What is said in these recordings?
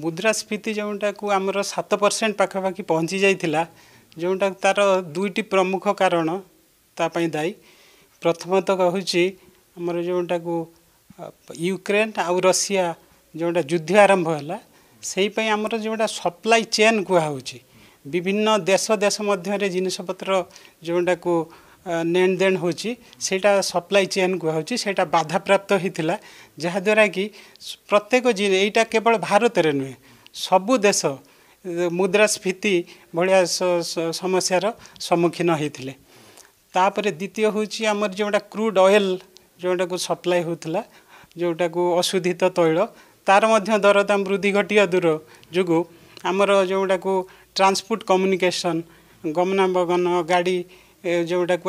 ମୁଦ୍ରାସ୍ଫୀତି ଯେଉଁଟାକୁ ଆମର ସାତ ପରସେଣ୍ଟ ପାଖାପାଖି ପହଞ୍ଚି ଯାଇଥିଲା ଯେଉଁଟା ତା'ର ଦୁଇଟି ପ୍ରମୁଖ କାରଣ ତା ପାଇଁ ଦାୟୀ ପ୍ରଥମତଃ କହୁଛି ଆମର ଯେଉଁଟାକୁ ୟୁକ୍ରେନ୍ ଆଉ ରଷିଆ ଯେଉଁଟା ଯୁଦ୍ଧ ଆରମ୍ଭ ହେଲା ସେଇପାଇଁ ଆମର ଯେଉଁଟା ସପ୍ଲାଏ ଚେନ୍ କୁହାହେଉଛି ବିଭିନ୍ନ ଦେଶ ଦେଶ ମଧ୍ୟରେ ଜିନିଷପତ୍ର ଯେଉଁଟାକୁ ନେଣଦେଣ ହେଉଛି ସେଇଟା ସପ୍ଲାଏ ଚେନ୍ କୁହାଯାଉଛି ସେଇଟା ବାଧାପ୍ରାପ୍ତ ହୋଇଥିଲା ଯାହାଦ୍ୱାରା କି ପ୍ରତ୍ୟେକ ଜିନିଷ ଏଇଟା କେବଳ ଭାରତରେ ନୁହେଁ ସବୁ ଦେଶ ମୁଦ୍ରାସ୍ଫୀତି ଭଳିଆ ସମସ୍ୟାର ସମ୍ମୁଖୀନ ହୋଇଥିଲେ ତାପରେ ଦ୍ୱିତୀୟ ହେଉଛି ଆମର ଯେଉଁଟା କ୍ରୁଡ୍ ଅଏଲ୍ ଯେଉଁଟାକୁ ସପ୍ଲାଏ ହେଉଥିଲା ଯେଉଁଟାକୁ ଅଶୋଧିତ ତୈଳ ତା'ର ମଧ୍ୟ ଦରଦାମ ବୃଦ୍ଧି ଘଟିବା ଦୂର ଯୋଗୁଁ ଆମର ଯେଉଁଟାକୁ ଟ୍ରାନ୍ସପୋର୍ଟ କମ୍ୟୁନିକେସନ୍ ଗମନାଗମନ ଗାଡ଼ି को जोटाको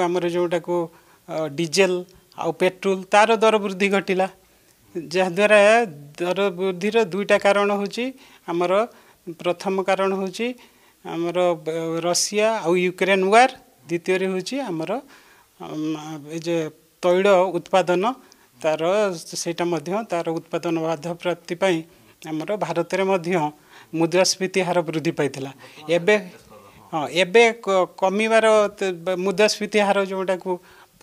आमेल आ पेट्रोल तार दर वृद्धि घटला जहाद्वारा दर वृद्धि र दुईटा कारण हौर प्रथम कारण हौ चाहिँ रशिया आ युक्रेन वार द्वितीय हौ चाहिँ आम तैल उत्पादन तर सिटा तर उत्पादन बाधा बाधाप्राप्तिपय आमर भारतले मुद्रास्फीति हार वृद्धि पाइला ए ହଁ ଏବେ କମିବାର ମୁଦ୍ରାସ୍ଫୀତି ହାର ଯେଉଁଟାକୁ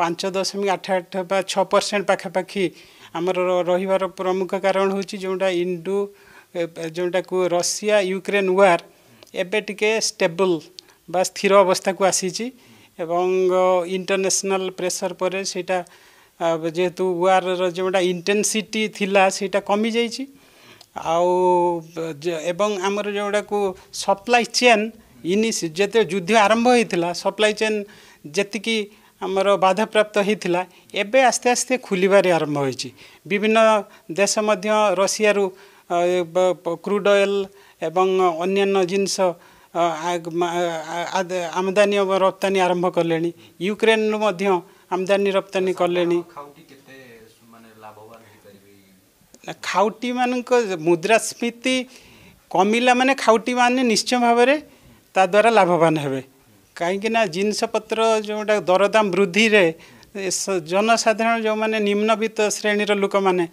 ପାଞ୍ଚ ଦଶମିକ ଆଠ ଆଠ ବା ଛଅ ପରସେଣ୍ଟ ପାଖାପାଖି ଆମର ରହିବାର ପ୍ରମୁଖ କାରଣ ହେଉଛି ଯେଉଁଟା ଇଣ୍ଡୋ ଯେଉଁଟାକୁ ରଷିଆ ୟୁକ୍ରେନ୍ ୱାର୍ ଏବେ ଟିକେ ଷ୍ଟେବୁଲ୍ ବା ସ୍ଥିର ଅବସ୍ଥାକୁ ଆସିଛି ଏବଂ ଇଣ୍ଟରନ୍ୟାସନାଲ୍ ପ୍ରେସର୍ ପରେ ସେଇଟା ଯେହେତୁ ୱାର୍ର ଯେଉଁଟା ଇଣ୍ଟେନ୍ସିଟି ଥିଲା ସେଇଟା କମିଯାଇଛି ଆଉ ଏବଂ ଆମର ଯେଉଁଟାକୁ ସପ୍ଲାଇ ଚେନ୍ ଇନିସ ଯେତେ ଯୁଦ୍ଧ ଆରମ୍ଭ ହୋଇଥିଲା ସପ୍ଲାଏ ଚେନ୍ ଯେତିକି ଆମର ବାଧାପ୍ରାପ୍ତ ହୋଇଥିଲା ଏବେ ଆସ୍ତେ ଆସ୍ତେ ଖୋଲିବାରେ ଆରମ୍ଭ ହୋଇଛି ବିଭିନ୍ନ ଦେଶ ମଧ୍ୟ ରଷିଆରୁ କ୍ରୁଡ୍ ଅଏଲ୍ ଏବଂ ଅନ୍ୟାନ୍ୟ ଜିନିଷ ଆମଦାନୀ ରପ୍ତାନୀ ଆରମ୍ଭ କଲେଣି ୟୁକ୍ରେନ୍ରୁ ମଧ୍ୟ ଆମଦାନୀ ରପ୍ତାନୀ କଲେଣି ଖାଉଟିମାନଙ୍କ ମୁଦ୍ରାସ୍ଫୀତି କମିଲା ମାନେ ଖାଉଟିମାନେ ନିଶ୍ଚୟ ଭାବରେ तद्वारा लाभवान जिनिसपत्र दरदम वृद्धिले जनसाधारण जो जोडि निम्नवित श्रेणी र लोक मैले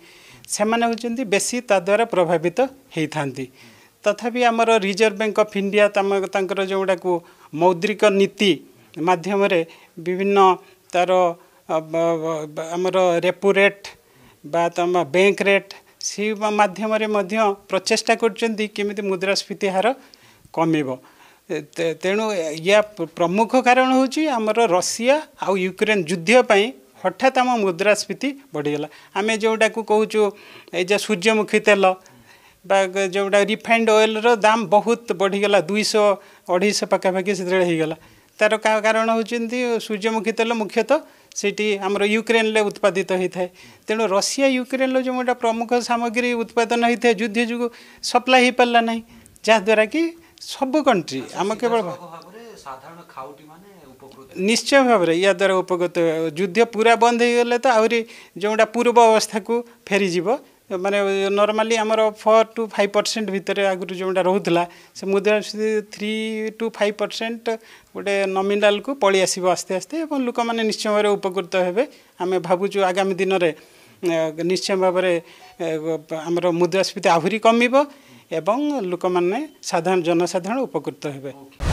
हामी बेसी तद्वारा प्रभावित हुँदै तथि आम रिजर्भ ब्याङ्क अफ इन्डिया जोगुडा मौद्रिक नीति माध्यम विभिन्न तर आम बैंक रेट सी माध्यम प्रचेष्टा गर्मि मुद्रास्फीति हार कम तेणु या प्रमुख कारण हूँ आमर रशिया आउ युक्रेन युद्धपी हठात आम मुद्रास्फीति बढ़ीगला आम जोटा को कौचु ये सूर्यमुखी तेल जो रिफाइंड ऑयल रो दाम बहुत बढ़ीगला दुईश अढ़ीश पखापाखि से होगा तार कारण हूँ सूर्यमुखी तेल मुख्यतः से आम युक्रेन उत्पादित होता है तेणु रशिया युक्रेन जो प्रमुख सामग्री उत्पादन होता है युद्ध जो सप्लाई हो पार्ला ना जहाद्वारा कि ସବୁ କଣ୍ଟ୍ରି ଆମେ କେବଳ ନିଶ୍ଚୟ ଭାବରେ ୟା ଦ୍ୱାରା ଉପକୃତ ଯୁଦ୍ଧ ପୁରା ବନ୍ଦ ହେଇଗଲେ ତ ଆହୁରି ଯେଉଁଟା ପୂର୍ବ ଅବସ୍ଥାକୁ ଫେରିଯିବ ମାନେ ନର୍ମାଲି ଆମର ଫୋର୍ ଟୁ ଫାଇଭ୍ ପରସେଣ୍ଟ ଭିତରେ ଆଗରୁ ଯେଉଁଟା ରହୁଥିଲା ସେ ମୁଦ୍ରାସ୍ଫୀତି ଥ୍ରୀ ଟୁ ଫାଇଭ୍ ପରସେଣ୍ଟ ଗୋଟେ ନମିନାଲକୁ ପଳେଇ ଆସିବ ଆସ୍ତେ ଆସ୍ତେ ଏବଂ ଲୋକମାନେ ନିଶ୍ଚୟ ଭାବରେ ଉପକୃତ ହେବେ ଆମେ ଭାବୁଛୁ ଆଗାମୀ ଦିନରେ ନିଶ୍ଚୟ ଭାବରେ ଆମର ମୁଦ୍ରାସ୍ଫୀତି ଆହୁରି କମିବ ଏବଂ ଲୋକମାନେ ସାଧାରଣ ଜନସାଧାରଣ ଉପକୃତ ହେବେ